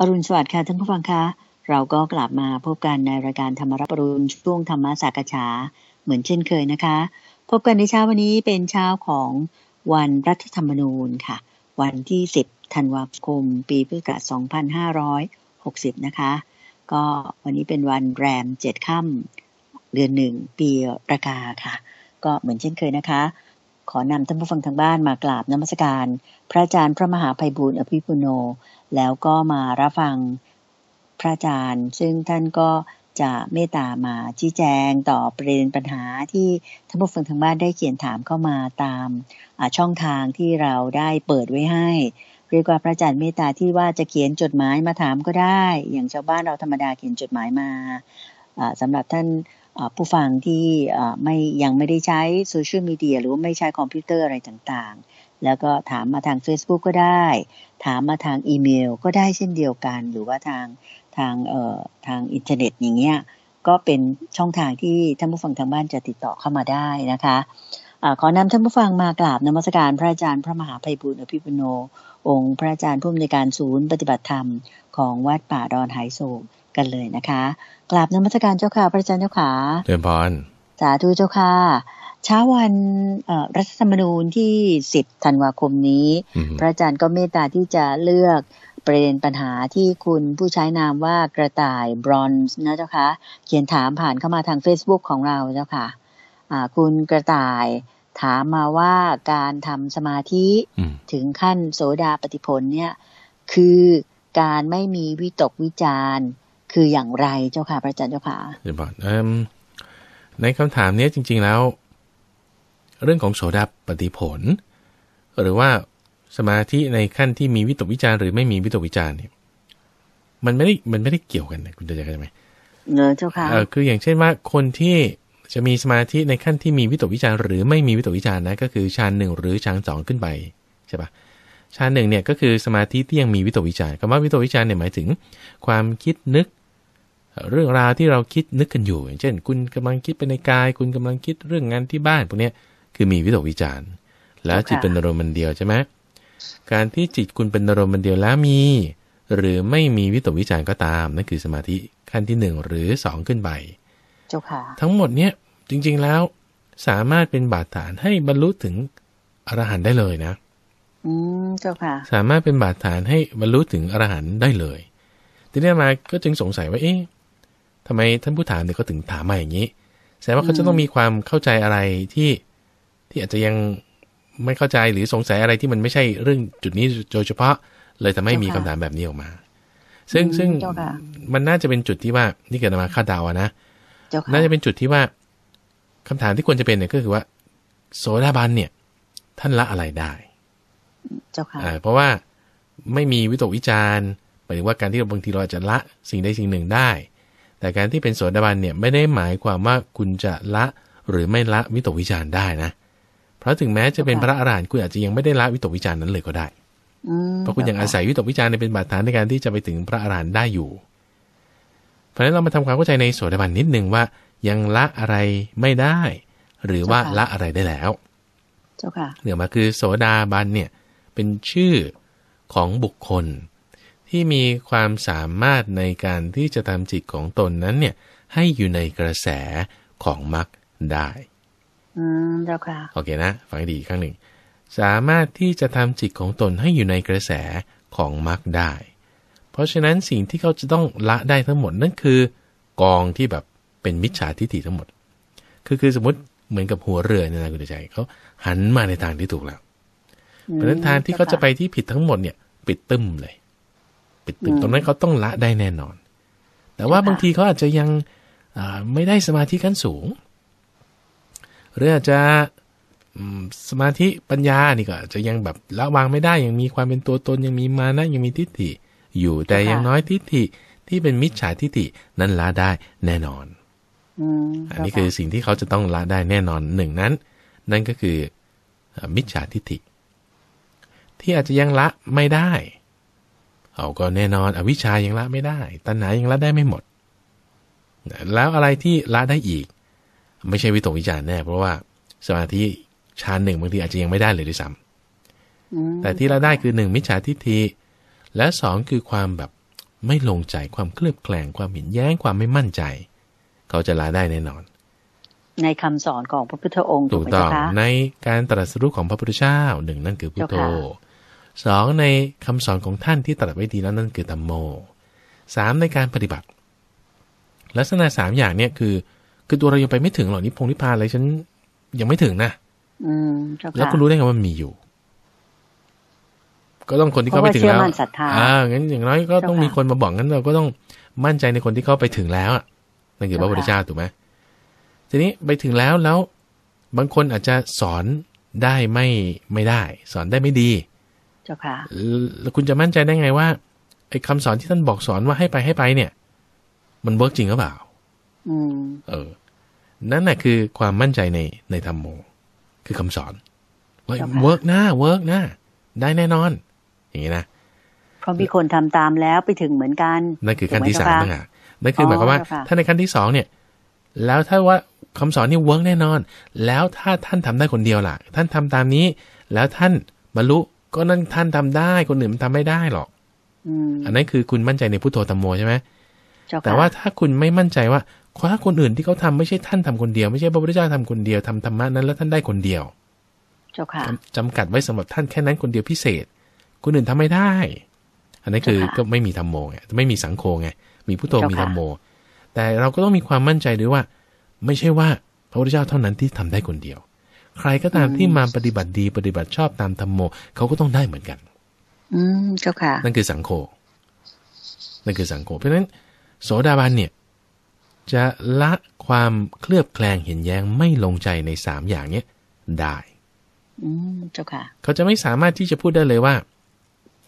อรุณสวัสดิ์ค่ะท่านผู้ฟังคะเราก็กลับมาพบกันในรายการธรรมรับรุณช่วงธรรมะสักฉาเหมือนเช่นเคยนะคะ พบกันในเช้าวันนี้เป็นเช้าของวันรัฐธรรมนูญค่ะ วันที่10ธันวาคมปีพุทธศักราช2560นะคะก็วันนี้เป็นวันแรมเจ็ดค่ำเดือนหนึ่งปีระกาค่ะ ก็เหมือนเช่นเคยนะคะ ขอนำท่านผู้ฟังทางบ้านมากราบนมัสการ พระอาจารย์พระมหาภัยบูร์อภิปุโนแล้วก็มารับฟังพระอาจารย์ ซึ่งท่านก็จะเมตตามาชี้แจงต่อประเด็นปัญหาที่ท่านผู้ฟังทางบ้านได้เขียนถามเข้ามาตามช่องทางที่เราได้เปิดไว้ให้ เรียกว่าพระอาจารย์เมตตาที่ว่าจะเขียนจดหมายมาถามก็ได้ อย่างชาวบ้านเราธรรมดาเขียนจดหมายมาสำหรับท่านผู้ฟังที่ไม่ยังไม่ได้ใช้โซเชียลมีเดียหรือไม่ใช้คอมพิวเตอร์อะไรต่างแล้วก็ถามมาทาง Facebook ก็ได้ ถามมาทางอีเมลก็ได้เช่นเดียวกัน หรือว่าทางทางเอ่อทางอินเทอร์เน็ตอย่างเงี้ยก็เป็นช่องทางที่ท่านผู้ฟังทางบ้านจะติดต่อเข้ามาได้นะคะอขอนำท่านผู้ฟังมากราบนมัสการพระอาจารย์พระมหาภัยบุญอภิปุโน องค์พระอาจารย์ผู้อำนวยการศูนย์ปฏิบัติธรรมของวัดป่าดอนไฮโศกกันเลยนะคะกราบนมัสการเจ้าค่ะพระอาจารย์เจ้าค่ะเดินพรสาธุเจ้าค่ะเช้าวันรัฐธรรมนูญที่10ธันวาคมนี้ พระอาจารย์ก็เมตตาที่จะเลือกประเด็นปัญหาที่คุณผู้ใช้นามว่ากระต่ายบรอนซ์นะเจ้าคะเขียนถามผ่านเข้ามาทาง Facebook ของเราเจ้าคะ่ะคุณกระต่ายถามมาว่าการทำสมาธิ ถึงขั้นโสดาปฏิพลเนี่ยคือการไม่มีวิตกวิจารคืออย่างไรเจ้าค่ะ พระอาจารย์เจ้าค่ะในคำถามนี้จริง ๆแล้วเรื่องของโสดาปฏิผล หรือว่าสมาธิในขั้นที่มีวิตกวิจารหรือไม่มีวิตกวิจารเนี่ย มันไม่ได้มันไม่ได้เกี่ยวกันนะคุณเดชกันไหมเนอเจ้าค่ะเออคืออย่างเช่นว่าคนที่จะมีสมาธิในขั้นที่มีวิตกวิจารหรือไม่มีวิตกวิจารนะก็คือชานหนึ่งหรือชานสองขึ้นไปใช่ปะชานหนึ่งเนี่ยก็คือสมาธิที่ยังมีวิตกวิจารคำว่าวิตกวิจารเนี่ยหมายถึงความคิดนึก เรื่องราวที่เราคิดนึกกันอยู่ อย่างเช่น คุณกำลังคิดไปในกาย คุณกำลังคิดเรื่องงานที่บ้านพวกเนี้ยคือมีวิตกวิจารณ์แล้วจิตเป็นอารมณ์มันเดียวใช่ไหมการที่จิตคุณเป็นอารมณ์มันเดียวแล้วมี หรือไม่มีวิตกวิจารณ์ก็ตามนั่นคือสมาธิขั้นที่หนึ่งหรือสองขึ้นไปเจ้าค่ะทั้งหมดเนี้ยจริงๆแล้วสามารถเป็นบาดฐานให้บรรลุถึงอรหันต์ได้เลยนะ อืมเจ้าค่ะสามารถเป็นบาดฐานให้บรรลุถึงอรหันต์ได้เลย ทีนี้มาก็จึงสงสัยว่า เอ๊ะทำไมท่านผู้ถามเนี่ยก็ถึงถามมาอย่างนี้ แสดงว่าเขาจะต้องมีความเข้าใจอะไรที่ที่อาจจะยังไม่เข้าใจหรือสงสัยอะไรที่มันไม่ใช่เรื่องจุดนี้โดยเฉพาะ เลยทำให้มีคำถามแบบนี้ออกมา ซึ่งซึ่งมันน่าจะเป็นจุดที่ว่านี่เกิดมาคาดเดาอะนะน่าจะเป็นจุดที่ว่าคำถามที่ควรจะเป็นเนี่ยก็คือว่าโสดาบันเนี่ย ท่านละอะไรได้ เจ้าค่ะเพราะว่าไม่มีวิตกวิจารณ์หมายถึงว่าการที่เราบางทีเราอาจจะละสิ่งใดสิ่งหนึ่งได้ แต่การที่เป็นโสดาบันเนี่ยไม่ได้หมายความว่าคุณจะละหรือไม่ละวิตกวิจารณ์ได้นะเพราะถึงแม้จะเป็นพระอรหันต์คุณอาจจะยังไม่ได้ละวิตกวิจารณ์นั้นเลยก็ได้เพราะคุณยังอาศัยวิตกวิจารณ์เป็นบาดฐานในการที่จะไปถึงพระอรหันต์ได้อยู่ เพราะฉะนั้นเรามาทำความเข้าใจในโสดาบันนิดนึงว่า ยังละอะไรไม่ได้ หรือว่าละอะไรได้แล้ว เจ้าค่ะเหนือมาคือ โสดาบันเนี่ยเป็นชื่อของบุคคลที่มีความสามารถในการที่จะทำจิตของตนนั้นเนี่ยให้อยู่ในกระแสของมรรคได้อืมเจ้าค่ะโอเคนะฟังให้ดีครั้งหนึ่งสามารถที่จะทำจิตของตนให้อยู่ในกระแสของมรรคได้ เพราะฉะนั้นสิ่งที่เขาจะต้องละได้ทั้งหมดนั่นคือ กองที่แบบเป็นมิจฉาทิฏฐิทั้งหมดคือคือสมมติเหมือนกับหัวเรือเนี่ยนะคุณใจเขาหันมาในทางที่ถูกแล้วเพราะฉะนั้นทางที่เขาจะไปที่ผิดทั้งหมดเนี่ย ปิดตึมเลย ปิดตึมตรงนั้นเขาต้องละได้แน่นอน แต่ว่าบางทีเขาอาจจะยังไม่ได้สมาธิขั้นสูงหรืออาจจะสมาธิปัญญานี่ก็จะยังแบบละวางไม่ได้ ยังมีความเป็นตัวตนยังมีมานะยังมีทิฏฐิอยู่แต่ยังน้อยทิฏฐิที่เป็นมิจฉาทิฏฐินั้นละได้แน่นอน อันนี้คือสิ่งที่เขาจะต้องละได้แน่นอนหนึ่งนั้น นั่นก็คือมิจฉาทิฏฐิ ที่อาจจะยังละไม่ได้ เอาก็แน่นอน อวิชายังละไม่ได้ตัณหายังละได้ไม่หมด แล้วอะไรที่ละได้อีกไม่ใช่วิตกวิจารณ์แน่ เพราะว่าสมาธิชานหนึ่งบางที อาจจะยังไม่ได้เลยด้วยซ้ำแต่ที่เราได้คือหนึ่งมิจฉาทิฏฐิและสองคือความแบบไม่ลงใจความเคลือบแคลงความเห็นแย้งความไม่มั่นใจ เขาจะลาได้แน่นอน ในคำสอนของพระพุทธองค์ถูกต้องในการตรัสรู้ของพระพุทธเจ้าหนึ่งนั่นคือพุทโธสองในคำสอนของท่านที่ตรัสไว้ดีแล้วนั่นคือธรรมโมสามในการปฏิบัติ ลักษณะสามอย่างเนี่ยคือคือตัวเรายังไปไม่ถึงหรอกนิพพงนิพพานอะไรฉันยังไม่ถึงนะอืมแล้วคุณรู้ได้ไงว่ามันมีอยู่ ก็ต้องคนที่เขาไปถึงแล้วอ่างั้นอย่างน้อยก็ต้องมีคนมาบอกงั้นเราก็ต้องมั่นใจในคนที่เขาไปถึงแล้วอ่ะ นั่นคือพระพุทธเจ้าถูกไหมทีนี้ไปถึงแล้วแล้ว บางคนอาจจะสอนได้ไม่ไม่ได้ สอนได้ไม่ดีจ้าค่ะแล้วคุณจะมั่นใจได้ไงว่าไอ้คำสอนที่ท่านบอกสอนว่าให้ไปให้ไปเนี่ย มันเวิร์กจริงหรือเปล่าเออ นั่นแหละคือความมั่นใจในในธรรมโม คือคำสอนว่าเวิร์กหน้าเวิร์กหน้าได้แน่นอน อย่างนี้นะเพราะมีคนทำตามแล้วไปถึงเหมือนกันนั่นคือขั้นที่สามนะะนั่นคือหมายความว่า ถ้าในขั้นที่สองเนี่ย แล้วถ้าว่าคำสอนนี่เวิร์กแน่นอนแล้วถ้าท่านทำได้คนเดียวล่ะ ท่านทำตามนี้ แล้วท่านบรรลุก็นั่นท่านทำได้คนอื่นมันทำไม่ได้หรอกอันนั้นคือคุณมั่นใจในพุทโธธรรมโมใช่ไหมแต่ว่าถ้าคุณไม่มั่นใจว่าคว้าคนอื่นที่เขาทำไม่ใช่ท่านทำคนเดียว ไม่ใช่พระพุทธเจ้าทำคนเดียวทำธรรมะนั้น แล้วท่านได้คนเดียว เจ้าค่ะจำกัดไว้สำหรับท่านแค่นั้นคนเดียวพิเศษ คนอื่นทำไม่ได้ อันนี้คือก็ไม่มีธรรมโมไงไม่มีสังโฆไงมีพุทโธมีธรรมโม แต่เราก็ต้องมีความมั่นใจด้วยว่า ไม่ใช่ว่าพระพุทธเจ้าเท่านั้นที่ทำได้คนเดียว ใครก็ตามที่มาปฏิบัติดีปฏิบัติชอบตามธรรมโม เขาก็ต้องได้เหมือนกัน อืมเจ้าค่ะ นั่นคือสังโฆนั่นคือสังโฆเพราะฉะนั้นโสดาบันเนี่ยจะละความเคลือบแคลงเห็นแย้งไม่ลงใจในสามอย่าง เนี้ยได้ อืมเจ้าค่ะ เขาจะไม่สามารถที่จะพูดได้เลยว่า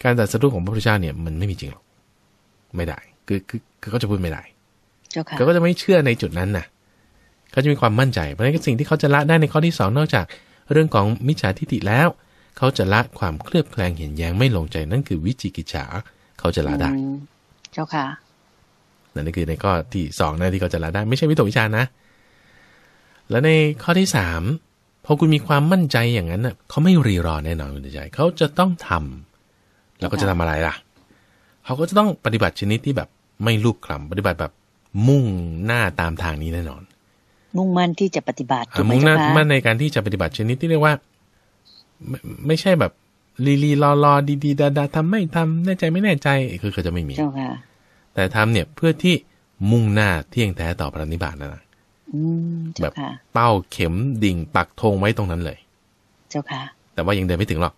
การตัดสรุปของพระพุทธเจ้าเนี่ยมันไม่มีจริงหรอก ไม่ได้ คือคือเขาจะพูดไม่ได้ เจ้าค่ะเขาก็จะไม่เชื่อในจุดนั้นนะ่ะ เขาจะมีความมั่นใจ เพราะฉะนั้นสิ่งที่เขาจะละได้ในข้อที่สองนอกจาก เรื่องของมิจฉาทิฏฐิแล้ว เขาจะละความเคลือบแคลงเห็นแย้งไม่ลงใจนั่นคือวิจิกิจฉาเขาจะละได้เจ้าค่ะนั่นคือในข้อที่2นะที่เขาจะละได้ ไม่ใช่วิตกวิชานะ แล้วในข้อที่3พอคุณมีความมั่นใจอย่างนั้นเขาไม่รีรอแน่นอนคุณใจ เขาจะต้องทำ แล้วก็จะทำอะไรล่ะ เขาก็จะต้องปฏิบัติชนิดที่แบบไม่ลูกคลาปฏิบัติแบบมุ่งหน้าตามทางนี้แน่นอน มุ่งมั่นที่จะปฏิบัติมุ่งหน้ามั่นในการที่จะปฏิบัติชนิดที่เรียกว่า ไม่ใช่แบบลีลีรอรอดีดีดาดาทำไม่ทำแน่ใจไม่แน่ใจคือเขาจะไม่มีเจ้าค่ะแต่ทำเนี่ยเพื่อที่มุ่งหน้าเที่ยงแท้ต่อพระนิพพานนะแบบเป้าเข็มดิ่งปักธงไว้ตรงนั้นเลย เจ้าค่ะ แต่ว่ายังเดินไม่ถึงหรอก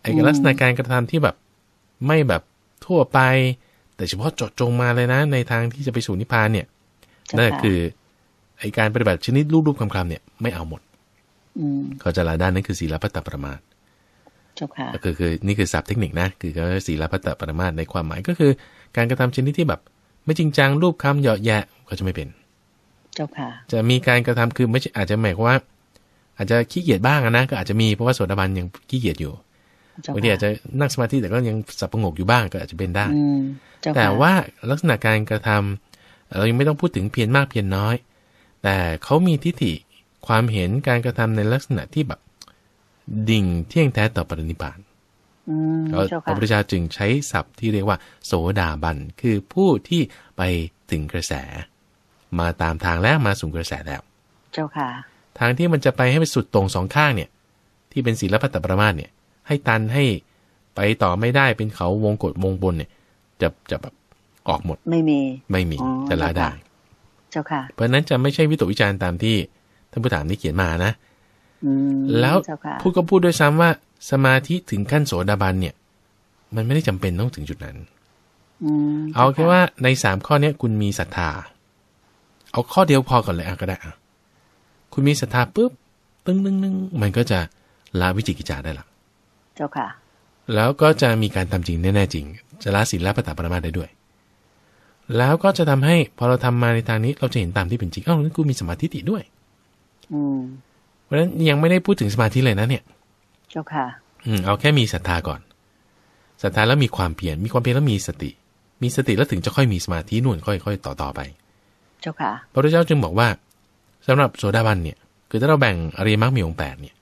ไอ้ลักษณะการกระทำที่แบบไม่แบบทั่วไป แต่เฉพาะเจาะจงมาเลยนะ ในทางที่จะไปสู่นิพพานเนี่ย นั่นคือ ไอ้การปฏิบัติชนิดรูปๆคำๆเนี่ยไม่เอาหมดเขาจะละด้านนั้นคือศีลพัตตประมาทจ้าค่ะคือคือนี่คือศัพท์เทคนิคนะคือก็ศีลพัตตปรมาตในความหมายก็คือการกระทำชนิดที่แบบ ไม่จริงจังรูปคำเหยาะแยะ ก็จะไม่เป็น เจ้าค่ะจะมีการกระทำคือไม่อาจจะหมายว่า อาจจะขี้เกียจบ้างนะก็อาจจะมีเพราะว่าโสดาบันยังขี้เกียจอยู่บางทีอาจจะนั่งสมาธิแต่ก็ยังสับประงกอยู่บ้างก็อาจจะเป็นได้แต่ว่าลักษณะการกระทำเรายังไม่ต้องพูดถึงเพียนมากเพียนน้อย แต่เขามีทิฏฐิความเห็นการกระทำในลักษณะที่แบบดิ่งเที่ยงแท้ต่อปรินิพานพระพุทธเจ้าจึงใช้ศัพท์ที่เรียกว่า โสดาบัน คือผู้ที่ไปถึงกระแสมาตามทางแล้วมาสู่กระแสแล้ว เจ้าค่ะ ทางที่มันจะไปให้ไปสุดตรงสองข้างเนี่ย ที่เป็นศีลพัตตประมาทเนี่ย ให้ตันให้ไปต่อไม่ได้เป็นเขาวงกดวงบนเนี่ย จะจะแบบออกหมดไม่มี ไม่มีจะละได้ เจ้าค่ะ เพราะนั้นจะไม่ใช่วิตกวิจารณ์ตามที่ท่านผู้ถามนี่เขียนมานะแล้วพูดก็พูดด้วยซ้ำว่าสมาธิถึงขั้นโสดาบันเนี่ย มันไม่ได้จำเป็นต้องถึงจุดนั้นเอาแค่ว่าในสามข้อเนี้ย คุณมีศรัทธา เอาข้อเดียวพอก่อนเลยอ่ะก็ได้อ่ะคุณมีศรัทธาปุ๊บตึ้งนึงนึงมันก็จะละวิจิกิจาได้ละเจ้าค่ะ แล้วก็จะมีการทำจริงแน่ๆจริง จะละศีลละปตาปรมาได้ด้วย แล้วก็จะทำให้พอเราทำมาในทางนี้เราจะเห็นตามที่เป็นจริงอ้าวนั่นกูมีสมาธิติด้วย อืมเพราะฉะนั้นยังไม่ได้พูดถึงสมาธิเลยนะเนี่ย เจ้าค่ะ อืม เอาแค่มีศรัทธาก่อน ศรัทธาแล้วมีความเพียรมีความเพียรแล้วมีสติ มีสติแล้วถึงจะค่อยมีสมาธินู่นค่อยๆต่อต่อไป เจ้าค่ะ พระพุทธเจ้าจึงบอกว่าสำหรับโสดาบันเนี่ย คือถ้าเราแบ่งอริยมรรคมีองค์แปดเนี่ย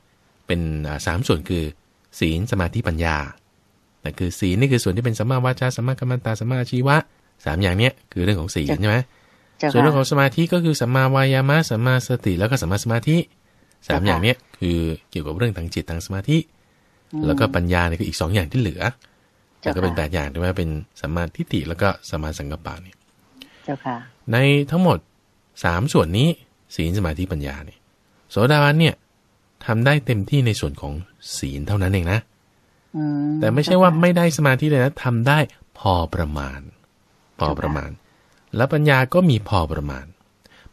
เป็นสามส่วนคือ ศีลสมาธิปัญญาแต่คือศีลนี่คือส่วนที่เป็นสัมมาวาจาสัมมากรรมตาสัมมาชีวะสามอย่างเนี้ยคือเรื่องของศีลใช่ไหมส่วนเรื่องของสมาธิก็คือสัมมาวายามะสัมมาสติ แล้วก็สัมมาสมาธิสามอย่างเนี้ยคือเกี่ยวกับเรื่องทางจิตทางสมาธิแล้วก็ปัญญาเนี่ยก็อีกสองอย่างที่เหลือแต่ก็เป็นแปดอย่างใช่ไหมเป็นสัมมาทิฏฐิแล้วก็สัมมาสังกัปปะเนี่ยในทั้งหมดสามส่วนนี้ ศีลสมาธิปัญญาเนี่ยโสดาบันเนี่ยทำได้เต็มที่ในส่วนของศีลเท่านั้นเองนะแต่ไม่ใช่ว่าไม่ได้สมาธิเลยนะทำได้พอประมาณ พอประมาณ แล้วปัญญาก็มีพอประมาณ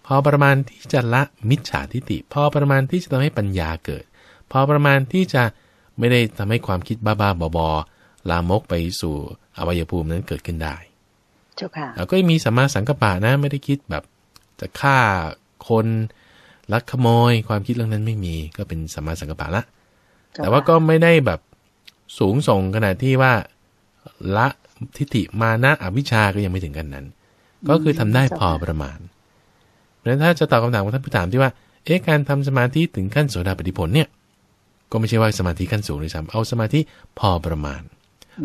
พอประมาณที่จะละมิจฉาทิฏฐิพอประมาณที่จะทำให้ปัญญาเกิด พอประมาณที่จะไม่ได้ทำให้ความคิดบ้าๆบอๆ ลามกไปสู่อวัยภูมินั้นเกิดขึ้นได้เจ้าค่ะก็มีสัมมาสังกปะนะ ไม่ได้คิดแบบจะฆ่าคนลักขโมย ความคิดเรื่องนั้นไม่มี ก็เป็นสัมมาสังกปะละ แต่ว่าก็ไม่ได้แบบสูงส่งขนาดที่ว่าละทิฏฐิมานะอวิชาก็ยังไม่ถึงกันนั้น ก็คือทำได้พอประมาณพร้ะถ้าจะตอบคำถามของท่านผู้ถามที่ว่า เอ๊ะการทำสมาธิถึงขั้นโสดาปฏิผลเนี่ย ก็ไม่ใช่ว่าสมาธิขั้นสูงเลยซ้ำเอาสมาธิพอประมาณ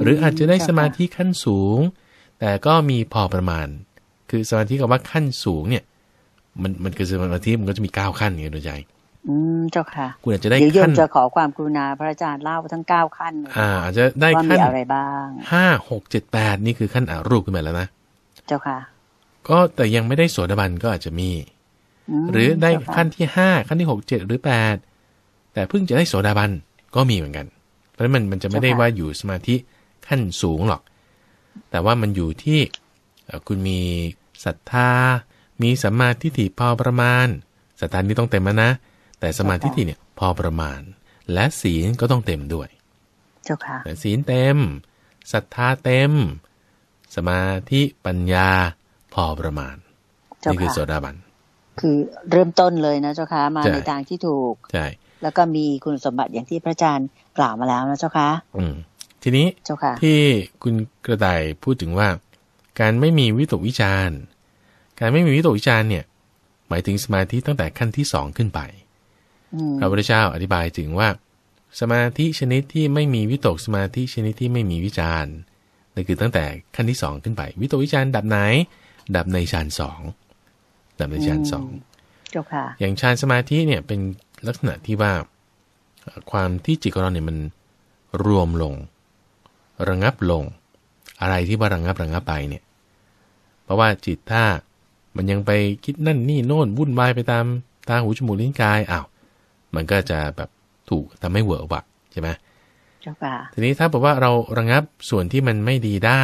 หรืออาจจะได้สมาธิขั้นสูง แต่ก็มีพอประมาณ คือสมาธิกับว่าขั้นสูงเนี่ย มันมันคือสมาธิมันก็จะมีเก้าขั้นไงโดยใจ อืมเจ้าค่ะ คุณอาจจะได้ขั้นเดี๋ยวโยมจะขอความกรุณาพระอาจารย์เล่าทั้งเก้าขั้นอ่าอาจจะได้ขั้นอะไรบ้างห้าหก เจ็ดแปดนี่คือขั้นอรูปขึ้นมาแล้วนะ เจ้าค่ะก็แต่ยังไม่ได้โสดาบันก็อาจจะมี หรือได้ขั้นที่ห้าขั้นที่หกเจ็ดหรือแปดแต่เพิ่งจะได้โสดาบันก็มีเหมือนกันเพราะมันมันจะไม่ได้ว่าอยู่สมาธิขั้นสูงหรอก แต่ว่ามันอยู่ที่คุณมีศรัทธามีสัมมาทิฏฐิพอประมาณศรัทธานี่ต้องเต็มนะแต่สมาธิที่เนี่ยพอประมาณ และศีลก็ต้องเต็มด้วยเจ้าค่ะศีลเต็มศรัทธาเต็ม สมาธิปัญญาพอประมาณนี่คือโสดาบันคือเริ่มต้นเลยนะเจ้าค่ะมาในทางที่ถูกใช่แล้วก็มีคุณสมบัติอย่างที่พระอาจารย์กล่าวมาแล้วนะเจ้าค่ะอืม ทีนี้เจ้าค่ะที่คุณกระต่ายพูดถึงว่า การไม่มีวิตกวิจารณ์ การไม่มีวิตกวิจารณ์เนี่ย หมายถึงสมาธิตั้งแต่ขั้นที่สองขึ้นไปพระพุทธเจ้าอธิบายถึงว่าสมาธิชนิดที่ไม่มีวิตกสมาธิชนิดที่ไม่มีวิจารณ์นั่นคือตั้งแต่ขั้นที่สองขึ้นไป วิตกวิจารณ์ดับไหนดับในฌานสอง ดับในฌานสองอย่างฌานสมาธิเนี่ยเป็นลักษณะที่ว่าความที่จิตของเราเนี่ยมันรวมลง ระงับลงอะไรที่ว่าระงับระงับไปเนี่ย เพราะว่าจิตถ้ามันยังไปคิดนั่นนี่โน่นวุ่นวายไปตามตาหูจมูกลิ้นกายอ้าวมันก็จะแบบถูกทำให้เวอร์วะใช่ไหมทีนี้ถ้าบอกว่าเราระงับส่วนที่มันไม่ดีได้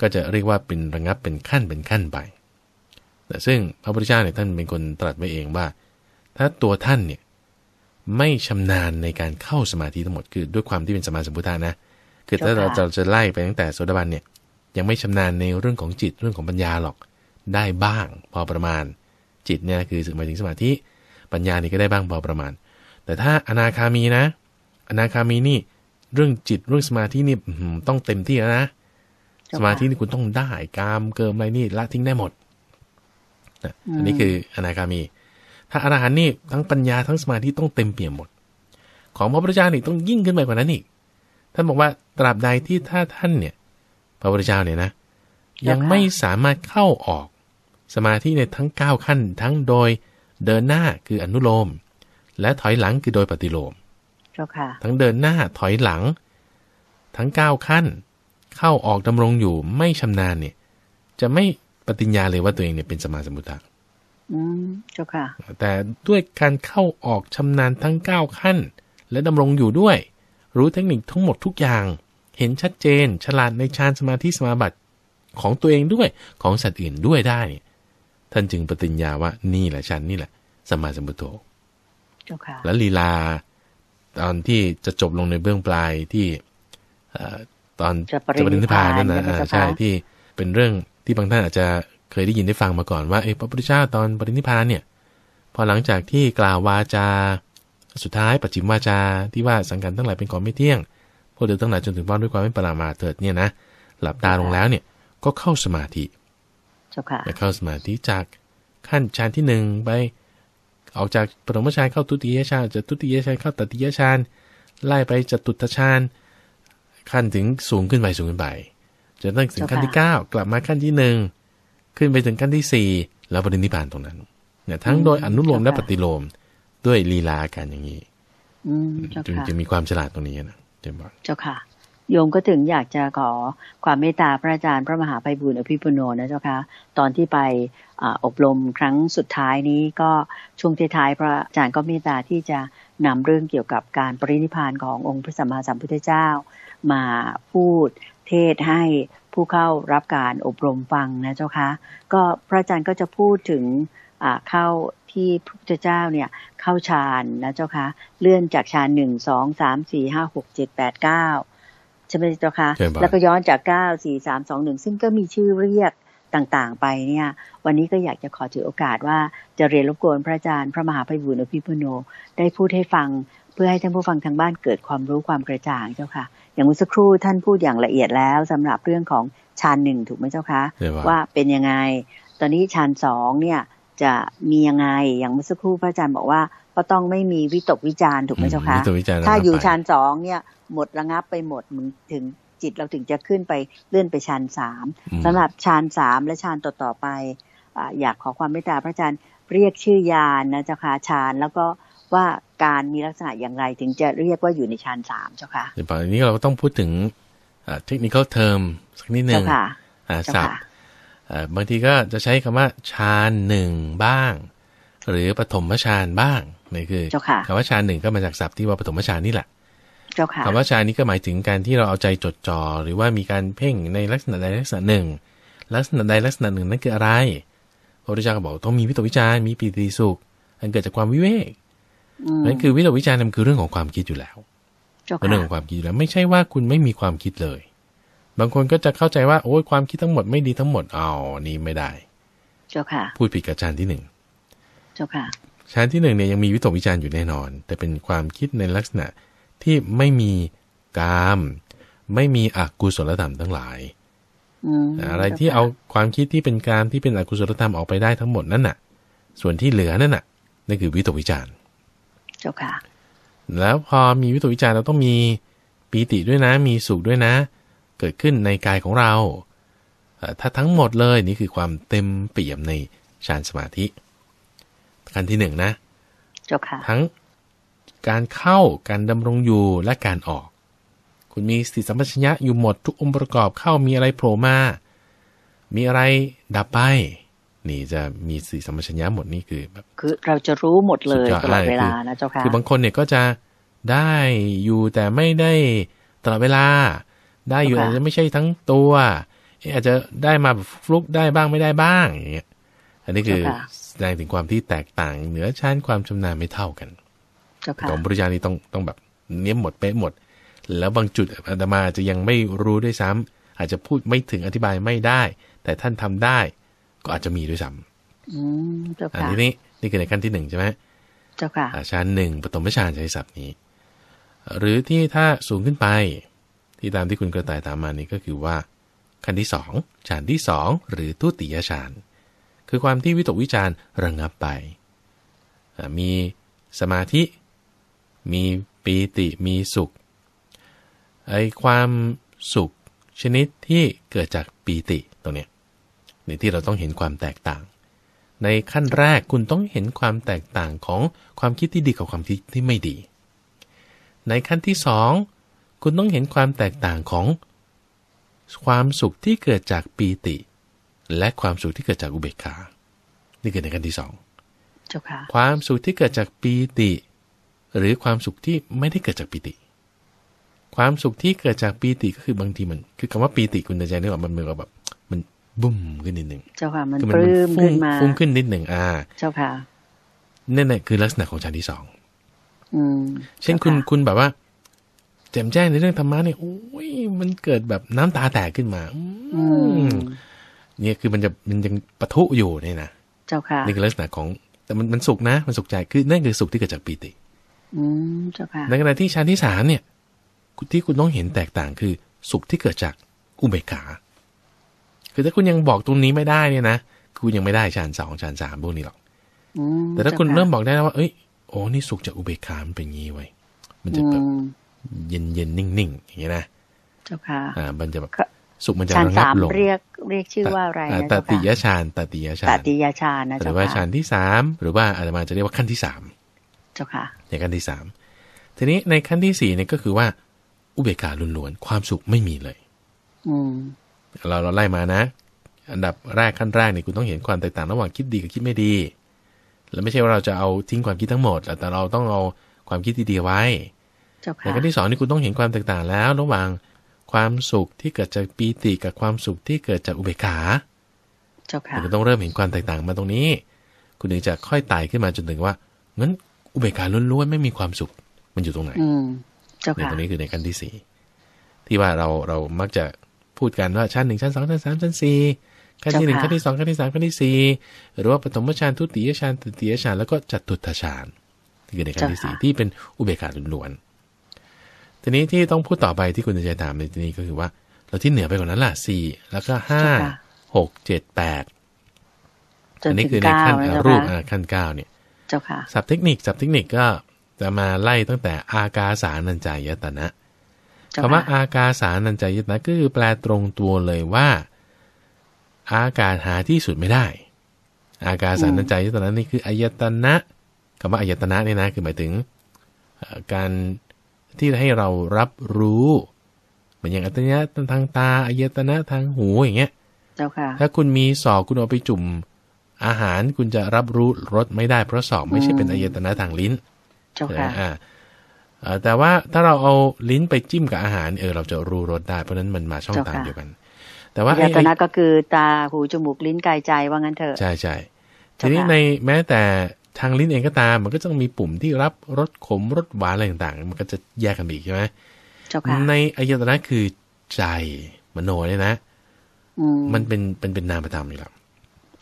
ก็จะเรียกว่าเป็นระงับเป็นขั้นเป็นขั้นไป แต่ซึ่งพระพุทธเจ้าเนี่ยท่านเป็นคนตรัสไว้เองว่า ถ้าตัวท่านเนี่ยไม่ชำนาญในการเข้าสมาธิทั้งหมด คือด้วยความที่เป็นสมาสัมพุทธานะ คือถ้าเราจะจะไล่ไปตั้งแต่โสดาบันเนี่ย ยังไม่ชำนาญในเรื่องของจิตเรื่องของปัญญาหรอก ได้บ้างพอประมาณ จิตเนี่ยคือสหมายถึงสมาธิ ปัญญานี่ก็ได้บ้างพอประมาณ แต่ถ้าอนาคามีนะ อนาคามีนี่เรื่องจิตเรื่องสมาธินี่ต้องเต็มที่แล้วนะสมาธินี่คุณต้องได้กามเกิมอะไรนี่ละทิ้งได้หมด อันนี้คืออนาคามี ถ้าอรหันต์นี่ทั้งปัญญาทั้งสมาธิต้องเต็มเปี่ยมหมด ของพระพุทธเจ้านี่ต้องยิ่งขึ้นไปกว่านั้นอีก ท่านบอกว่าตราบใดที่ถ้าท่านเนี่ย พระพุทธเจ้าเนี่ยนะ ยังไม่สามารถเข้าออกสมาธิในทั้ง 9 ขั้น ทั้งโดยเดินหน้าคืออนุโลมและถอยหลังคือโดยปฏิโลมทั้งเดินหน้าถอยหลัง ทั้ง9ขั้นเข้าออกดำรงอยู่ไม่ชำนาญเนี่ย จะไม่ปฏิญญาเลยว่าตัวเองเนี่ยเป็นสมาสมุทะอืมเจ้าค่ะ แต่ด้วยการเข้าออกชำนาญทั้งเก้าขั้น และดำรงอยู่ด้วย รู้เทคนิคทั้งหมดทุกอย่าง เห็นชัดเจนฉลาดในฌานสมาธิสมาบัติของตัวเองด้วย ของสัตว์อื่นด้วยได้ท่านจึงปฏิญญาว่านี่แหละฉันนี่แหละสมาสมุทโธและลีลา ตอนที่จะจบลงในเบื้องปลายที่ตอนจะปรินิพพานนั่นนะใช่ที่ เป็นเรื่องที่บางท่านอาจจะเคยได้ยินได้ฟังมาก่อนว่าเอ้พระพุทธเจ้าตอนปรินิพพานเนี่ย พอหลังจากที่กล่าววาจา สุดท้ายปัจจิมวาจา ที่ว่าสังกัรทั้งหลายเป็นของไม่เที่ยงพวกเดือตั้งหลายจนถึงว่าด้วยความไม่ปรามาเถิดเนี่ยนะ หลับตาลงแล้วเนี่ย ก็เข้าสมาธิเจ้ะเข้าสมาธิจากขั้นฌานที่หนึ่งไปออกจากปฐมฌานเข้าทุติยฌานจากทุติยฌานเข้าตติยฌานไล่ไปจตุตถฌานขั้นถึงสูงขึ้นไปสูงขึ้นไปจะตั้งถึงขั้นที่9กลับมาขั้นที่หนึ่งขึ้นไปถึงขั้นที่ 4 แล้วปรินิพานตรงนั้นเนี่ยทั้งโดยอนุโลมและปฏิโลมด้วยลีลาการอย่างนี้จึงจะมีความฉลาดตรงนี้นะเจมบอกเจ้าค่ะโยมก็ถึงอยากจะขอความเมตตาพระอาจารย์พระมหาไพบุญอภิปุโนนะเจ้าค่ะตอนที่ไปอบรมครั้งสุดท้ายนี้ก็ช่วงท้ายพระอาจารย์ก็เมตตาที่จะนำเรื่องเกี่ยวกับการปรินิพานขององค์พระสัมมาสัมพุทธเจ้า มาพูดเทศให้ผู้เข้ารับการอบรมฟังนะเจ้าคะก็พระอาจารย์ก็จะพูดถึงเข้าที่พระพุทธเจ้าเนี่ยเข้าฌานนะเจ้าคะ เลื่อนจากฌานหนึ่งสองสามสี่ห้าหกเจ็ดแปดเก้าใช่ไหมเจ้าคะ แล้วก็ย้อนจากเก้าสี่สามสองหนึ่งซึ่งก็มีชื่อเรียกต่างๆไป เนี่ย วันนี้ก็อยากจะขอถือโอกาสว่าจะเรียนรบกวนพระอาจารย์ พระมหาไพบุญอภิปุโน ได้พูดให้ฟังเพื่อให้ท่านผู้ฟังทางบ้านเกิดความรู้ความกระจ่างเจ้าค่ะ อย่างเมื่อสักครู่ท่านพูดอย่างละเอียดแล้วสำหรับเรื่องของชานหนึ่งถูกไหมเจ้าคะว่าเป็นยังไง ตอนนี้ชานสองเนี่ยจะมียังไงอย่างเมื่อสักครู่พระอาจารย์บอกว่า ก็ต้องไม่มีวิตกวิจารถูกไหมเจ้าคะถ้าอยู่ชานสองเนี่ยหมดระงับไปหมดถึงจิตเราถึงจะขึ้นไปเลื่อนไปชั้นสามสำหรับชั้นสามและชั้นต่อๆไป อยากขอความเมตตาพระอาจารย์เรียกชื่อยานนะเจ้าค่ะฌาน แล้วก็ว่าการมีลักษณะอย่างไรถึงจะเรียกว่าอยู่ในัานสามเจ้าค่ะเดี๋ยวอนนี้เราต้องพูดถึงเทคนิคเทอมสักนิดหนึ่งศัพท์บางทีก็จะใช้คำว่าฌานหนึ่งบ้าง หรือปฐมฌานบ้างนี่คือคำว่าฌานหนึ่งก็มาจากศัพท์ที่ว่าปฐมฌานนี่แหละจ้าค่ะคำว่าฌานนี้ก็หมายถึงการที่เราเอาใจจดจ่อหรือว่ามีการเพ่งในลักษณะใดลักษณะหนึ่งลักษณะใดลักษณะหนึ่งนั่นคืออะไรพระพุทธเจ้าก็บอกต้องมีวิตกวิจารมีปีติสุขอันเกิดจากความวิเวกนั่นคือวิตกวิจารมันคือเรื่องของความคิดอยู่แล้วเรื่องของความคิดอยู่แล้วไม่ใช่ว่าคุณไม่มีความคิดเลย บางคนก็จะเข้าใจว่าโอ้ยความคิดทั้งหมดไม่ดีทั้งหมดเอานี่ไม่ได้ เจ้าค่ะพูดผิดกับฌานที่หนึ่งเจ้าค่ะฌานที่หนึ่งเนี่ยยังมีวิตกวิจารณ์อยู่แน่นอน แต่เป็นความคิดในลักษณะที่ไม่มีกามไม่มีอกุศลธรรมทั้งหลายอะไรที่เอาความคิดที่เป็นกามที่เป็นอกุศลธรรมออกไปได้ทั้งหมดนั่นน่ะ ส่วนที่เหลือนั่นน่ะนั่นคือวิตกวิจารณ์เจ้าค่ะ แล้วพอมีวิตกวิจารณ์เราต้องมีปีติด้วยนะ มีสุขด้วยนะ เกิดขึ้นในกายของเราถ้าทั้งหมดเลย นี่คือความเต็มเปี่ยมในฌานสมาธิขั้นที่หนึ่งนะเจ้าค่ะ ทั้งการเข้า การดำรงอยู่ และการออก คุณมีสติสัมปชัญญะอยู่หมดทุกองค์ประกอบเข้ามีอะไรโผล่มา มีอะไรดับไป นี่จะมีสติสัมปชัญญะหมดนี่คือแบบคือเราจะรู้หมดเลยตลอดเวลานะเจ้าค่ะ คือบางคนเนี่ยก็จะได้อยู่แต่ไม่ได้ตลอดเวลา ได้อยู่อาจจะไม่ใช่ทั้งตัว อาจจะได้มาฟลุกได้บ้างไม่ได้บ้างอย่างเงี้ย อันนี้คือแสดงถึงความที่แตกต่างเหนือชั้นความชำนาญไม่เท่ากันของพระพุทธเจ้านี่ต้องต้องแบบ เนี้ยหมดเป๊ะหมด แล้วบางจุดอาตมาจะยังไม่รู้ด้วยซ้ำ อาจจะพูดไม่ถึงอธิบายไม่ได้ แต่ท่านทำได้ ก็อาจจะมีด้วยซ้ำอันนี้ นี่คือในขั้นที่หนึ่งใช่ไหมเจ้าค่ะั้นหนึ่งปฐมฌานใช้ศัพท์นี้ หรือที่ถ้าสูงขึ้นไป ที่ตามที่คุณกระต่ายถามมานี่ก็คือว่าขั้นที่สองฌานที่สองหรือ ทุติยฌานคือความที่วิตกวิจารระงับไปมีสมาธิมีปีติมีสุขไอความสุขชนิดที่เกิดจากปีติตรงเนี้ยนที่เราต้องเห็นความแตกต่าง ในขั้นแรกคุณต้องเห็นความแตกต่างของความคิดที่ดีกับความคิดที่ไม่ดี ในขั้นที่สองคุณต้องเห็นความแตกต่างของ ความสุขที่เกิดจากปีติ และความสุขที่เกิดจากอุเบกขานี่คือในขั้นที่สองความสุขที่เกิดจากปีติหรือความสุขที่ไม่ได้เกิดจากปีติ ความสุขที่เกิดจากปีติก็คือบางทีมัน คือคำว่าปีติคุณใจนึกออกมันมือนแบบ มันบุ้มขึ้นนิดหนึ่ง เจ้าค่ะ มันปลื้มขึ้นมาฟุ้งขึ้นนิดหนึ่ง อ่า เจ้าค่ะนั่นแหละคือลักษณะของฌานที่สองเช่นคุณ คุณแบบว่า แจ่มแจ้งในเรื่องธรรมะเนี่ยโอ้ยมันเกิดแบบน้ำตาแตกขึ้นมา อืเนี่ยคือมันจะมันยังปะทุอยู่เนี่ยนะ เจ้าค่ะ นี่คือลักษณะของ แต่มันมันสุขนะ มันสุขใจ คือนั่นคือสุขที่เกิดจากปีติในขณะที่ชั้นที่สามเนี่ยที่คุณต้องเห็นแตกต่างคือสุขที่เกิดจากอุเบกขา คือถ้าคุณยังบอกตรงนี้ไม่ได้เนี่ยนะคุณยังไม่ได้ฌานสองฌานสามพวกนี้หรอกแต่ถ้าคุณเริ่มบอกได้แล้วว่า เอ้ยโอ้นี่สุขจากอุเบกขามันเป็นงี้ไว้มันจะแบบเย็นเย็นนิ่งนิ่งอย่างเงี้ยนะเจ้าค่ะ อ่า มันจะแบบสุขมันจะระงับลงเรียกเรียกชื่อว่าอะไรนะตติยชาญตติยฌานตติยฌานนะจะหรือว่าฌานที่สามหรือว่าอาจจะมาจะเรียกว่าขั้นที่สามเจ้าค่ะในขั้นที่3ทีนี้ในขั้นที่สี่เนี่ยก็คือว่า อุเบกขาล้วนๆความสุขไม่มีเลย อืเราเราไล่มานะ อันดับแรกขั้นแรกเนี่ยคุณต้องเห็นความแตกต่าง ระหว่างคิดดีกับคิดไม่ดี แล้วไม่ใช่ว่าเราจะเอาทิ้งความคิดทั้งหมดแต่เราต้องเอาความคิดดีๆไว้ในขั้นที่สองนี่คุณต้องเห็นความแตกต่างแล้ว ระหว่างความสุขที่เกิดจากปีติกับความสุขที่เกิดจากอุเบกขาคุณต้องเริ่มเห็นความแตกต่าง มาตรงนี้ คุณถึงจะค่อยไต่ขึ้นมาจนถึงว่างั้นอุเบกขาล้วนๆ ไม่มีความสุข มันอยู่ตรงไหนในตรงนี้คือในขั้นที่สี่ที่ว่าเราเรามักจะพูดกันว่า ชั้นหนึ่งชั้นสองชั้นสามชั้นสี่ขั้นที่หนึ่งขั้นที่สองขั้นที่สามขั้นที่สี่หรือว่าปฐมฌานทุติยฌานตติยฌานแล้วก็จตุตฌานที่คือในขั้นที่สี่ที่เป็นอุเบกขาล้วนๆทีนี้ที่ต้องพูดต่อไปที่คุณจะถามในที่นี้ก็คือว่า เราที่เหนือไปกว่านั้นล่ะสี่แล้วก็ห้าหกเจ็ดแปดอันนี้คือในขั้นรูปขั้นเก้าเนี่ยจ้าค่ะศัพท์เทคนิคศัพท์เทคนิค ก็จะมาไล่ตั้งแต่อากาสานัญจายตนะคำว่าอากาสานัญจายตนะก็คือแปลตรงตัวเลยว่าอากาศหาที่สุดไม่ได้ อากาสานัญจายตนะนี่คืออายตนะคำว่าอายตนะเนี่ยนะคือหมายถึงการที่ให้เรารับรู้เหมือนอย่างอายตนะทางตาอายตนะทางหูอย่างเงี้ยถ้าคุณมีศอกคุณเอาไปจุ่มอาหารคุณจะรับรู้รสไม่ได้เพราะสองไม่ใช่เป็นอายตนะทางลิ้นเจ้าค่ะแต่ว่าถ้าเราเอาลิ้นไปจิ้มกับอาหาร เออเราจะรู้รสได้ เพราะนั้นมันมาช่องทางเดียวกัน แต่ว่าอายตนะก็คือตาหูจมูกลิ้นกายใจว่างั้นเถอะ ใช่ใช่ทีนี้ในแม้แต่ทางลิ้นเองก็ตาม มันก็ต้องมีปุ่มที่รับรสขมรสหวานอะไรต่างๆ มันก็จะแยกกันอีกใช่ไหมในอายตนะคือใจมโนเนี่ยนะมันเป็นเป็นเป็นนามธรรมอยู่แล้ว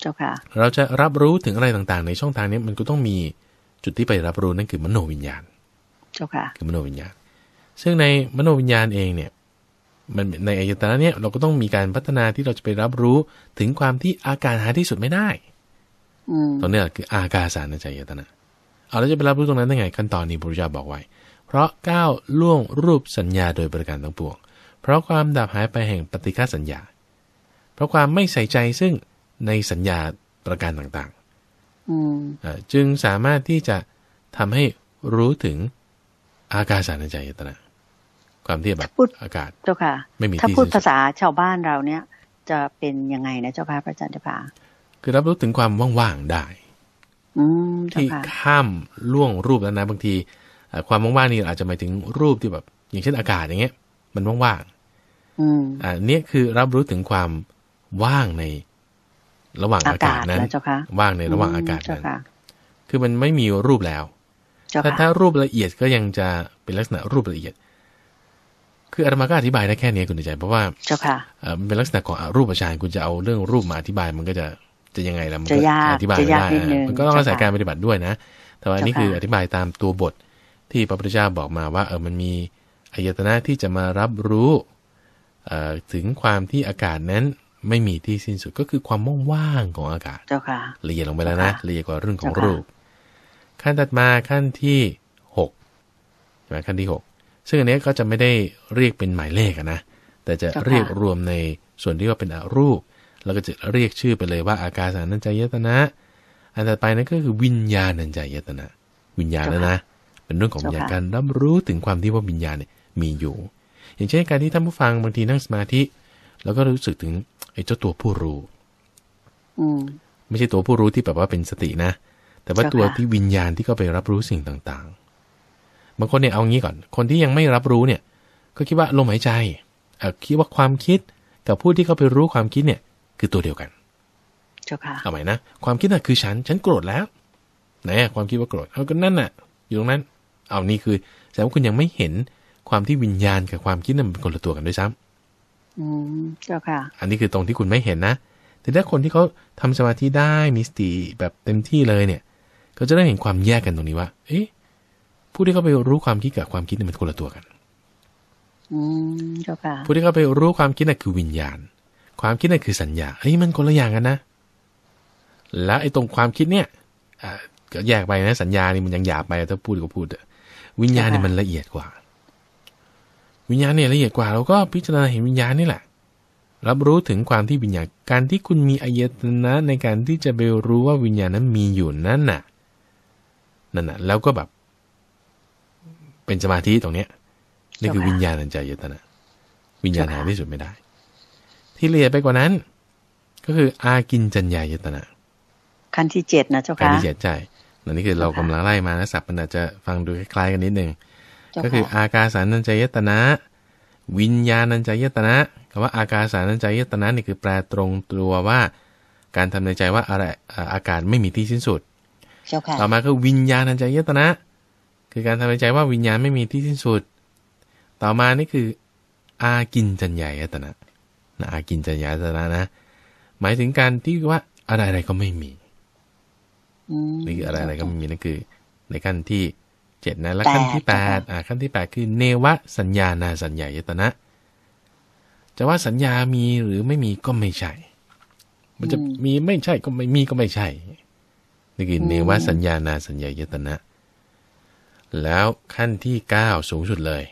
เจ้าค่ะเราจะรับรู้ถึงอะไรต่างๆ ในช่องทางนี้มันก็ต้องมีจุดที่ไปรับรู้นั่นคือมโนวิญญาณ เจ้าค่ะคือมโนวิญญาณ ซึ่งในมโนวิญญาณเองเนี่ยมันในอายตนะเนี่ยเราก็ต้องมีการพัฒนาที่เราจะไปรับรู้ถึงความที่อาการหาที่สุดไม่ได้ตรงนี้คืออากาสารในใจยตนะเอาแล้วจะไปรับรู้ตรงนั้นได้ไงขั้นตอนนี้พระพุทธเจ้าบอกไว้ เพราะก้าวล่วงรูปสัญญาโดยประการทั้งปวงเพราะความดับหายไปแห่งปฏิฆาสัญญา เพราะความไม่ใส่ใจซึ่งในสัญญาประการต่างๆ จึงสามารถที่จะทำให้รู้ถึงอากาศสารใจยตนะความที่แบบอากาศเจ้าค่ะไม่มีถ้าพูดภาษาชาวบ้านเรา เนี่ยจะเป็นยังไงนะเจ้าค่ะพระอาจารย์เจ้าค่ะคือรับรู้ถึงความว่างๆได้ที่ข้ามล่วงรูปแล้วนะบางทีความว่างๆนี่อาจจะหมายถึงรูปที่แบบ อย่างเช่นอากาศอย่างเงี้ยมันว่างๆอันนี้คือรับรู้ถึงความว่างในระหว่างอากาศนั้น ว่างในระหว่างอากาศนั้นคือมันไม่มีรูปแล้ว แต่ถ้ารูปละเอียดก็ยังจะเป็นลักษณะรูปละเอียด คืออรมาก็อธิบายได้แค่นี้คุณใจ เพราะว่าเจ้าค่ะมันเป็นลักษณะของรูปฌานคุณจะเอาเรื่องรูปมาอธิบายมันก็จะจะยังไงล่ะมันก็อธิบายไม่ได้มันก็ต้องอาศัยการปฏิบัติด้วยนะแต่ว่านี่คืออธิบายตามตัวบทที่พระพุทธเจ้าบอกมาว่าเออมันมีอายตนะที่จะมารับรู้ถึงความที่อากาศนั้นไม่มีที่สิ้นสุดก็คือความม่ว่างของอากาศเจ้าค่ะละเอียดลงไปแล้วนะละเอียดกว่าเรื่องของรูป ขั้นตัดมาขั้นที่หกใช่ไหมขั้นที่หกซึ่งอันนี้ก็จะไม่ได้เรียกเป็นหมายเลขนะ แต่จะเรียกรวมในส่วนที่ว่าเป็นอรูป แล้วก็จะเรียกชื่อไปเลยว่าอากาสานัญจายตนะ อันต่อไปนั่นก็คือวิญญาณัญจายตนะ วิญญาณนะนะ เป็นเรื่องของวิญญาณการรับรู้ถึงความที่ว่าวิญญาณเนี่ยมีอยู่ อย่างเช่นการที่ท่านผู้ฟังบางทีนั่งสมาธิแล้วก็รู้สึกถึงไอ้เจ้าตัวผู้รู้ อืไม่ใช่ตัวผู้รู้ที่แบบว่าเป็นสตินะ แต่ว่าตัวที่วิญญาณที่ก็ไปรับรู้สิ่งต่างๆ บางคนเนี่ยเอางี้ก่อน คนที่ยังไม่รับรู้เนี่ย ก็คิดว่าลมหายใจคิดว่าความคิดกับผู้ที่เขาไปรู้ความคิดเนี่ย คือตัวเดียวกันเจ้าค่ะเอาใหม่นะ ความคิดน่ะคือฉัน ฉันโกรธแล้วไหนความคิดว่าโกรธ เอาก็นั่นน่ะ อยู่ตรงนั้น เอานี่คือแสดงว่าคุณยังไม่เห็นความที่วิญญาณกับความคิดนั้นเป็นคนละตัวกันด้วยซ้ำอืมจ้าค่ะ อันนี้คือตรงที่คุณไม่เห็นนะแต่ถ้าคนที่เขาทำสมาธิได้มีสติแบบเต็มที่เลย เนี่ยเขาจะได้เห็นความแยกกันตรงนี้ว่า เอ๊ะผู้ที่เขาไปรู้ความคิดกับความคิดเนี่ยมันคนละตัวกัน อืมเจ้าค่ะผู้ที่เขาไปรู้ความคิดน่ะคือวิญญาณ ความคิดน่ะคือสัญญาเฮ้ยมันคนละอย่างกันนะแล้วไอ้ตรงความคิดเนี่ยอก็แยกไปนะสัญญานี่มันยังหยาบไป ถ้าพูดก็พูดวิญญาณเนี่ยมันละเอียดกว่าวิญญาณเนี่ยละเอียดกว่าเราก็พิจารณาเห็นวิญญาณนี่แหละรับรู้ถึงความที่วิญญาณการที่คุณมีอายตนะ ในการที่จะไปรู้ว่าวิญญาณนั้นมีอยู่นั่นน่ะนั่นน่ะแล้วก็แบบ เป็นสมาธิตรงเนี้ยนี่คือวิญญาณใญจายตนะวิญญาณหาที่สุดไม่ได้ ที่ละเอียดไปกว่านั้น ก็คืออากินจัญญายตนะขั้นที่เจ็ดนะเจ้าค่ะขั้นที่เจ็ดใช่นั่นนี่คือเรากำลังไล่มานะศัพท์มันอาจจะฟังดูคล้ายๆกันนิดนึงก็คืออากาสานัญจายตนะวิญญาณัญจายตนะคำว่าอากาสานัญจายตนะ นี่คือแปลตรงตัวว่า การทำในใจว่าอะไรอากาศไม่มีที่สิ้นสุดต่อมาคือวิญญาณัญจายตนะ คือการทำในใจว่าวิญญาณไม่มีที่สิ้นสุด ต่อมานี่คือ อากินจัญญายตนะนะอากินจัญญายตนะนะ หมายถึงการที่ว่าอะไรอะไรก็ไม่มีนี่คืออะไรอะไรก็ไม่มีนั่นคือ ในขั้นที่เจ็ดนะและขั้นที่แปดอ่าขั้นที่แปดคือเนวสัญญานาสัญญายตนะ จะว่าสัญญามีหรือไม่มีก็ไม่ใช่ มันจะมีไม่ใช่ก็ไม่มีก็ไม่ใช่นี่คือเนวสัญญานาสัญญายตนะ แล้วขั้นที่เก้าสูงสุดเลย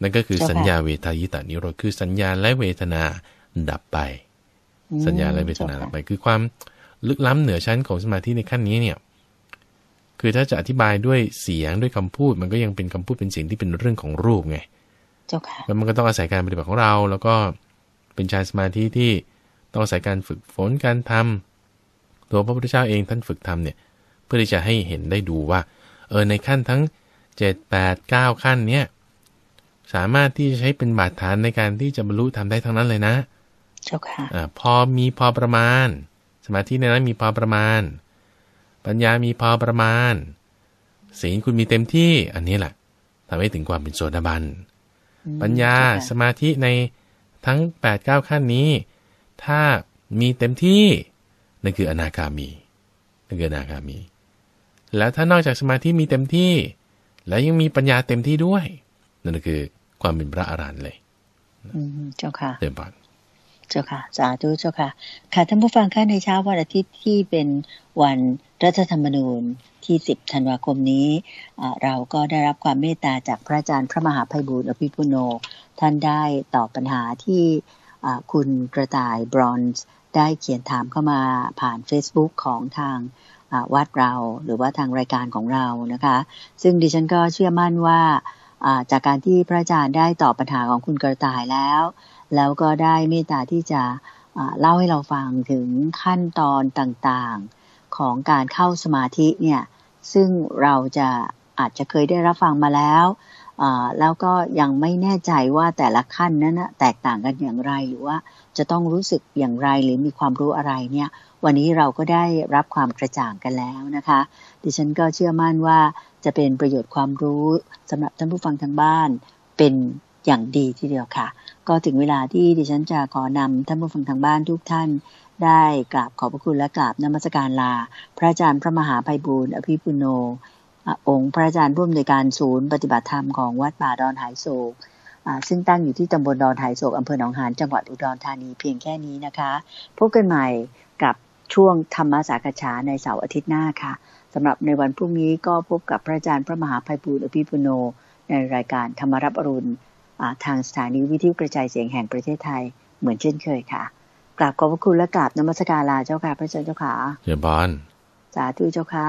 นั่นก็คือสัญญาเวทายตานิโรธคือสัญญาและเวทนาดับไป สัญญาและเวทนาดับไป คือความลึกล้ำเหนือชั้นของสมาธิในขั้นนี้เนี่ยคือถ้าจะอธิบายด้วยเสียงด้วยคำพูดมันก็ยังเป็นคำพูดเป็นเสียงที่เป็นเรื่องของรูปไงเจ้าค่ะแล้วมันก็ต้องอาศัยการปฏิบัติของเรา แล้วก็เป็นฌานสมาธิที่ต้องอาศัยการฝึกฝนการทำตัวพระพุทธเจ้าเองท่านฝึกทำเนี่ยเพื่อที่จะให้เห็นได้ดูว่าเออในขั้นทั้ง7 8 9 ขั้นเนี่ยสามารถที่จะใช้เป็นบาดฐานในการที่จะบรรลุทำได้ทั้งนั้นเลยนะเจ้าค่ะอ่าพอมีพอประมาณ สมาธิในนั้นมีพอประมาณปัญญามีพอประมาณศีลคุณมีเต็มที่อันนี้แหละทำให้ถึงความเป็นโสดาบันปัญญาสมาธิในทั้ง8ปดเก้าขั้นนี้ ถ้ามีเต็มที่ นั่นคืออนาคามีนั่นคืออนาคามี แล้วถ้านอกจากสมาธิมีเต็มที่ แล้วยังมีปัญญาเต็มที่ด้วย นั่นคือความเป็นพระอรหันต์เลยเจ้าค่ะเต็มปานเจ้าค่ะสาธุเจ้าค่ะค่ะท่านผู้ฟังค่ะในเช้าวันอาทิตย์ที่เป็นวันรัฐธรรมนูญที่ 10 ธันวาคมนี้ เราก็ได้รับความเมตตาจากพระอาจารย์พระมหาภัยบูรณ์อภิปุโนท่านได้ตอบปัญหาที่คุณกระต่ายบรอนซ์ได้เขียนถามเข้ามาผ่าน Facebook ของทางวัดเราหรือว่าทางรายการของเรานะคะ ซึ่งดิฉันก็เชื่อมั่นว่าจากการที่พระอาจารย์ได้ตอบปัญหาของคุณกระต่ายแล้ว แล้วก็ได้เมตตาที่จะเล่าให้เราฟังถึงขั้นตอนต่าง ๆของการเข้าสมาธิเนี่ย ซึ่งเราจะอาจจะเคยได้รับฟังมาแล้ว แล้วก็ยังไม่แน่ใจว่าแต่ละขั้นนั้นแตกต่างกันอย่างไรหรือว่าจะต้องรู้สึกอย่างไรหรือมีความรู้อะไรเนี่ย วันนี้เราก็ได้รับความกระจ่างกันแล้วนะคะ ดิฉันก็เชื่อมั่นว่าจะเป็นประโยชน์ความรู้สำหรับท่านผู้ฟังทางบ้าน เป็นอย่างดีทีเดียวค่ะ ก็ถึงเวลาที่ดิฉันจะขอนำท่านผู้ฟังทางบ้านทุกท่านได้กราบขอบพระคุณและกราบนมัสการลา พระอาจารย์พระมหาไพบูร์อภิปุโน องค์พระอาจารย์ผู้อำนวยการศูนย์ปฏิบัติธรรมของวัดป่าดอนหายโศกซึ่งตั้งอยู่ที่ตำบลดอนหายโศกอำเภอหนองหานจังหวัดอุดรธานีเพียงแค่นี้นะคะพบกันใหม่กับช่วงธรรมสากฉาในเสาร์อาทิตย์หน้าค่ะสำหรับในวันพรุ่งนี้ก็พบกับพระอาจารย์พระมหาไพบูร์อภิปุโน ในรายการธรรมรับอรุณทางสถานีวิทยุกระจายเสียงแห่งประเทศไทย เหมือนเช่นเคยค่ะกราบขอบพระคุณและกราบนมัสการลาเจ้าค่ะพระเจ้าค่ะเจ้าบานสาธุเจ้าค่ะ